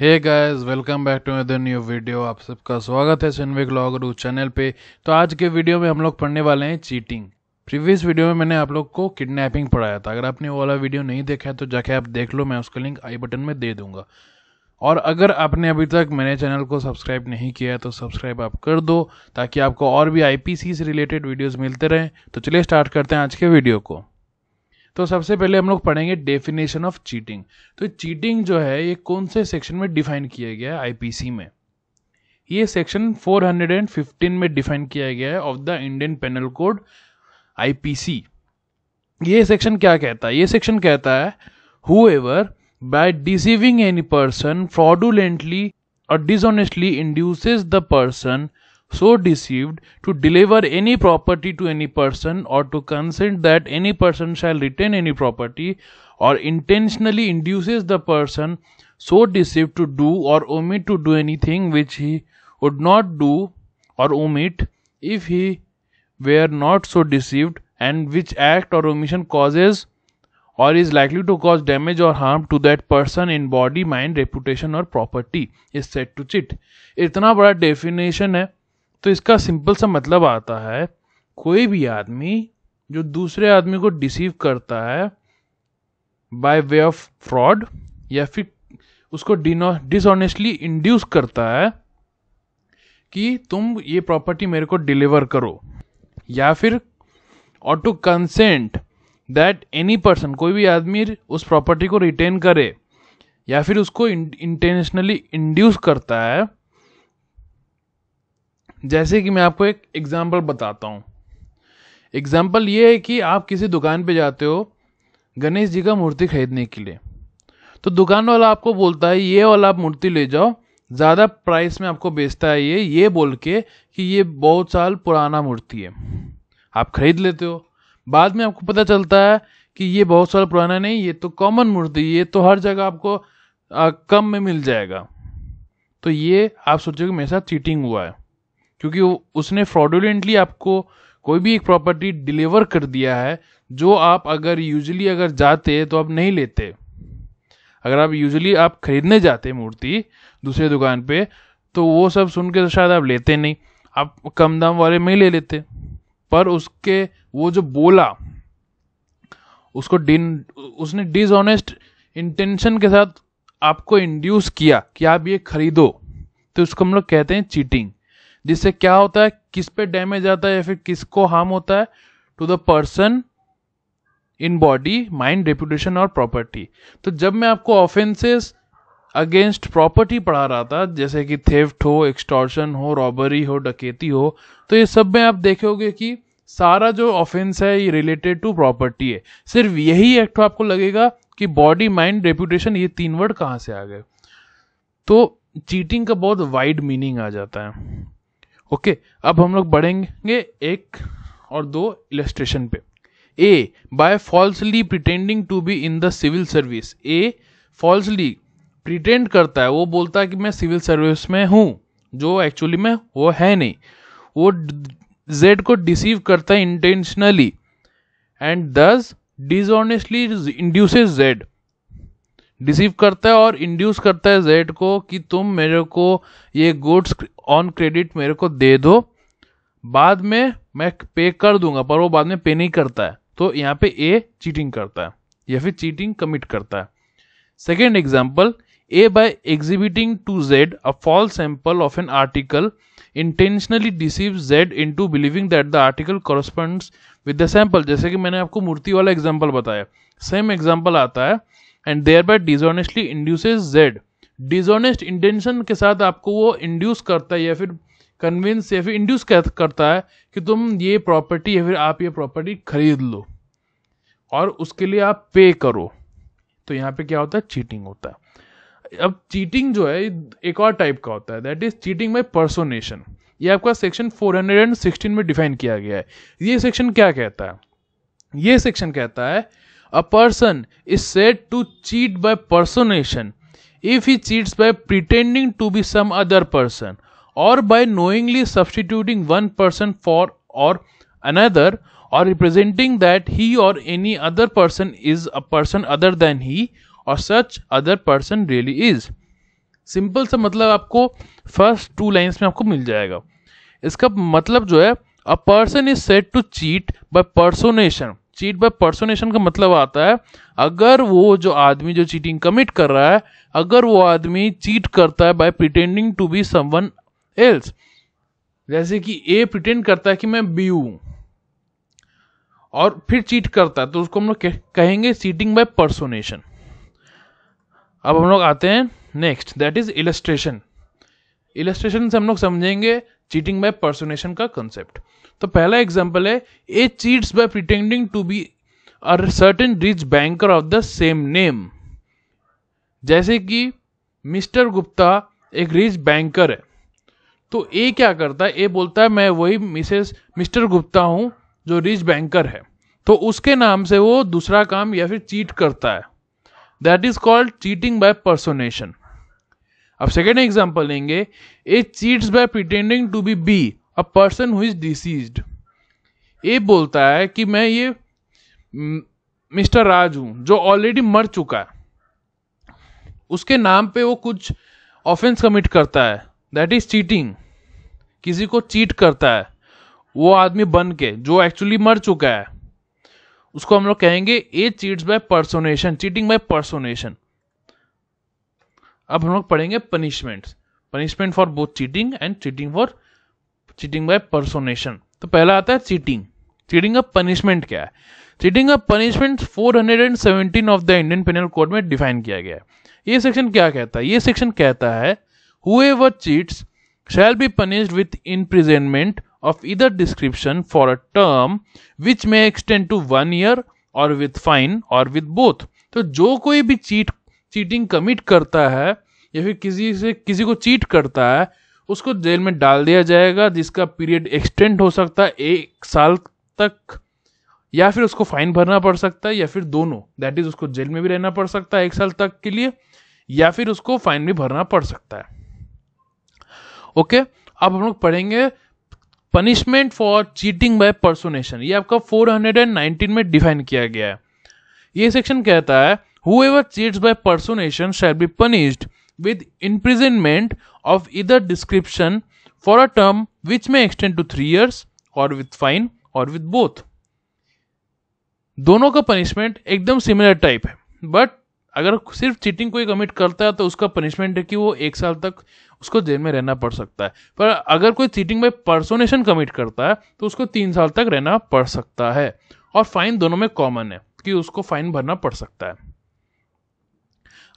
Hey guys welcome back to other new video आप सबका स्वागत है सिनवे लॉग चैनल पे तो आज के वीडियो में हम लोग पढ़ने वाले हैं चीटिंग प्रीवियस वीडियो में मैंने आप लोग को किडनैपिंग पढ़ाया था अगर आपने वो वाला वीडियो नहीं देखा है तो जाके आप देख लो मैं उसका लिंक आई बटन में दे दूंगा और अगर आपने अभी तक मेरे चैनल को सब्सक्राइब नहीं किया है तो सब्सक्राइब आप कर दो ताकि आपको और भी आईपीसी से रिलेटेड वीडियोस मिलते रहें तो चलिए स्टार्ट करते हैं आज के वीडियो को तो सबसे पहले हम लोग पढ़ेंगे डेफिनेशन ऑफ चीटिंग तो चीटिंग जो है ये कौन से सेक्शन में डिफाइन किया गया है आईपीसी में ये सेक्शन 415 में डिफाइन किया गया है of the Indian penal code IPC ये सेक्शन क्या कहता है ये सेक्शन कहता है whoever by deceiving any person fraudulently or dishonestly induces the person so deceived to deliver any property to any person or to consent that any person shall retain any property or intentionally induces the person so deceived to do or omit to do anything which he would not do or omit if he were not so deceived and which act or omission causes or is likely to cause damage or harm to that person in body, mind, reputation or property is said to cheat. इतना बड़ा definition है तो इसका simple सा मतलब आता है कोई भी आदमी जो दूसरे आदमी को डिसीव करता है बाय वे ऑफ फ्रॉड या फिर उसको डिसऑनेस्टली इंड्यूस करता है कि तुम ये प्रॉपर्टी मेरे को डिलीवर करो या फिर or to consent that any person कोई भी आदमी उस प्रॉपर्टी को रिटेन करे या फिर उसको इंटेंशनली इंड्यूस करता है जैसे कि मैं आपको एक एग्ज़ाम्पल बताता हूँ एग्ज़ाम्पल ये है कि आप किसी दुकान पे जाते हो गणेश जी का मूर्ति खरीदने के लिए तो दुकान वाला आपको बोलता है ये वाला आप मूर्ति ले जाओ ज़्यादा प्राइस में आपको बेचता है ये ये बोल के कि ये बहुत साल पुराना मूर्ति है आप खरीद लेते हो बाद में आपको पता चलता है कि ये बहुत साल पुराना नहीं ये तो कॉमन मूर्ति ये तो हर जगह आपको आ, कम में मिल जाएगा तो ये आप सोचोगे मेरे साथ चीटिंग हुआ है क्योंकि उसने फ्रॉडुलेंटली आपको कोई भी एक प्रॉपर्टी डिलीवर कर दिया है जो आप अगर यूजली अगर जाते तो आप नहीं लेते अगर आप यूजली आप खरीदने जाते मूर्ति दूसरे दुकान पे तो वो सब सुन के तो शायद आप लेते नहीं आप कम दाम वाले में ही ले लेते पर उसके वो जो बोला उसको डिन उसने डिसऑनेस्ट इंटेंशन के साथ आपको इंड्यूस किया कि आप ये खरीदो तो उसको हम लोग कहते हैं चीटिंग जिससे क्या होता है किस पे डैमेज आता है या फिर किसको हार्म होता है to the person in body mind reputation or property तो जब मैं आपको ऑफेंसेस अगेंस्ट प्रॉपर्टी पढ़ा रहा था जैसे कि थेफ्ट हो एक्सटॉर्शन हो रॉबरी हो डकेती हो तो ये सब में आप देखोगे कि सारा जो ऑफेंस है ये रिलेटेड टू प्रॉपर्टी है सिर्फ यही एक्ट तो आपको लगेगा कि बॉडी माइंड रेपुटेशन ये तीन वर्ड कहाँ से आ गए तो चीटिंग का बहुत वाइड मीनिंग आ जाता है ओके अब हम लोग बढ़ेंगे एक और दो इलेस्ट्रेशन पे A by falsely pretending to be in the civil service A falsely pretend करता है वो बोलता है कि मैं सिविल सर्विस में हूँ जो एक्चुअली में वो है नहीं वो जेड को डिसीव करता है इंटेंशनली एंड दस डिजॉनेस्टली इंड्यूसेज जेड डिसीव करता है और इंड्यूस करता है जेड को कि तुम मेरे को ये गुड्स ऑन क्रेडिट मेरे को दे दो बाद में मैं पे कर दूंगा पर वो बाद में पे नहीं करता है तो यहाँ पे ए चीटिंग करता है या फिर चीटिंग कमिट करता है second example A by exhibiting to Z a false sample of an article intentionally deceive Z into believing that the article corresponds with the sample जैसे कि मैंने आपको मूर्ति वाला एग्जाम्पल बताया सेम एग्जाम्पल आता है and thereby dishonestly induces Z dishonest intention के साथ आपको वो इंड्यूस करता है या फिर कन्विंस या फिर इंड्यूस करता है कि तुम ये प्रॉपर्टी या फिर आप ये प्रॉपर्टी खरीद लो और उसके लिए आप पे करो तो यहाँ पे क्या होता है चीटिंग होता है अब चीटिंग जो है एक और टाइप का होता है that is cheating by personation ये आपका सेक्शन 416 में डिफाइन किया गया है ये सेक्शन क्या कहता है ये सेक्शन कहता है a person is said to cheat by personation if he cheats by pretending to be some other person or by knowingly substituting one person for or another or representing that he or any other person is a person other than he or such other person really is simple सा मतलब आपको first two lines में आपको मिल जाएगा इसका मतलब जो है a person is said to cheat by personation cheat by personation का मतलब आता है अगर वो जो आदमी जो चीटिंग कमिट कर रहा है अगर वो आदमी चीट करता है by pretending to be someone else जैसे कि ए प्रिटेंड करता है कि मैं बी हूं और फिर चीट करता है तो उसको हम लोग कहेंगे चीटिंग बाय पर्सोनेशन अब हम लोग आते हैं next that is illustration illustration से हम लोग समझेंगे चीटिंग बाय पर्सोनेशन का कंसेप्ट तो पहला एग्जाम्पल है A cheats by pretending to be a certain rich banker of the same name जैसे कि मिस्टर गुप्ता एक रिच बैंकर है तो ए क्या करता है ए बोलता है मैं वही मिसेस मिस्टर गुप्ता हूँ जो रिच बैंकर है तो उसके नाम से वो दूसरा काम या फिर चीट करता है that is called cheating by personation अब सेकेंड एग्जाम्पल लेंगे A cheats by pretending to be B a person who is deceased A बोलता है कि मैं ये मिस्टर राज हूं जो ऑलरेडी मर चुका है उसके नाम पे वो कुछ ऑफेंस कमिट करता है दैट इज चीटिंग किसी को चीट करता है वो आदमी बन के जो एक्चुअली मर चुका है उसको हम लोग कहेंगे A cheats by personation cheating by personation अब हम लोग पढ़ेंगे punishments punishment for both cheating and cheating for cheating by personation तो पहला आता है चीटिंग चीटिंग का पनिशमेंट क्या है चीटिंग का punishment 417 of the Indian penal code में डिफाइन किया गया है ये सेक्शन क्या कहता है ये सेक्शन कहता है whoever cheats shall be punished with imprisonment of either description for a term which may extend to one year or with fine or with both तो जो कोई भी चीट चीटिंग कमिट करता है या फिर किसी से किसी को चीट करता है उसको जेल में डाल दिया जाएगा जिसका पीरियड एक्सटेंड हो सकता है एक साल तक या फिर उसको फाइन भरना पड़ सकता है या फिर दोनों दैट इज उसको जेल में भी रहना पड़ सकता है एक साल तक के लिए या फिर उसको फाइन भी भरना पड़ सकता है ओके okay? अब हम लोग पढ़ेंगे punishment for cheating by personation ये आपका 419 में डिफाइन किया गया है ये सेक्शन कहता है whoever cheats by personation shall be punished with imprisonment of either description for a term which may extend to three years or with fine or with both दोनों का पनिशमेंट एकदम similar type है but अगर सिर्फ cheating कोई commit करता है तो उसका पनिशमेंट है कि वो एक साल तक उसको जेल में रहना पड़ सकता है पर अगर कोई चीटिंग में पर्सोनेशन कमिट करता है तो उसको तीन साल तक रहना पड़ सकता है और फाइन दोनों में कॉमन है कि उसको फाइन भरना पड़ सकता है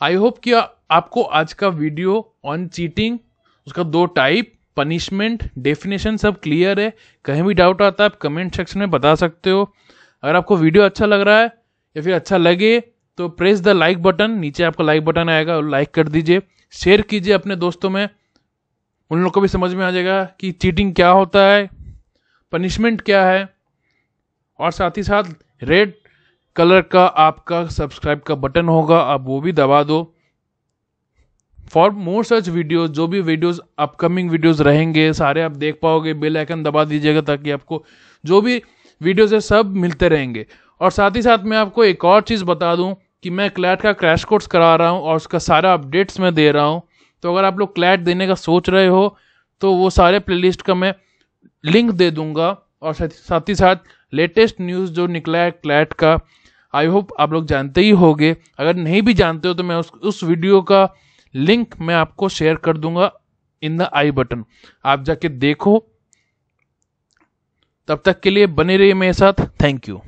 आई होप कि आपको आज का वीडियो ऑन चीटिंग उसका दो टाइप पनिशमेंट डेफिनेशन सब क्लियर है कहीं भी डाउट आता है आप कमेंट सेक्शन में बता सकते हो अगर आपको वीडियो अच्छा लग रहा है या फिर अच्छा लगे तो प्रेस द लाइक बटन नीचे आपका लाइक बटन आएगा लाइक कर दीजिए शेयर कीजिए अपने दोस्तों में उन लोग को भी समझ में आ जाएगा कि चीटिंग क्या होता है पनिशमेंट क्या है और साथ ही साथ रेड कलर का आपका सब्सक्राइब का बटन होगा आप वो भी दबा दो फॉर मोर सच वीडियो जो भी वीडियोस अपकमिंग वीडियोस रहेंगे सारे आप देख पाओगे बेल आइकन दबा दीजिएगा ताकि आपको जो भी वीडियोस है सब मिलते रहेंगे और साथ ही साथ मैं आपको एक और चीज़ बता दूं कि मैं क्लैट का क्रैश कोर्स करा रहा हूं और उसका सारा अपडेट्स मैं दे रहा हूं तो अगर आप लोग क्लैट देने का सोच रहे हो तो वो सारे प्लेलिस्ट का मैं लिंक दे दूंगा और साथ ही साथ लेटेस्ट न्यूज़ जो निकला है क्लैट का आई होप आप लोग जानते ही होंगे अगर नहीं भी जानते हो तो मैं उस उस वीडियो का लिंक मैं आपको शेयर कर दूंगा इन द आई बटन आप जाके देखो तब तक के लिए बने रहिए मेरे साथ थैंक यू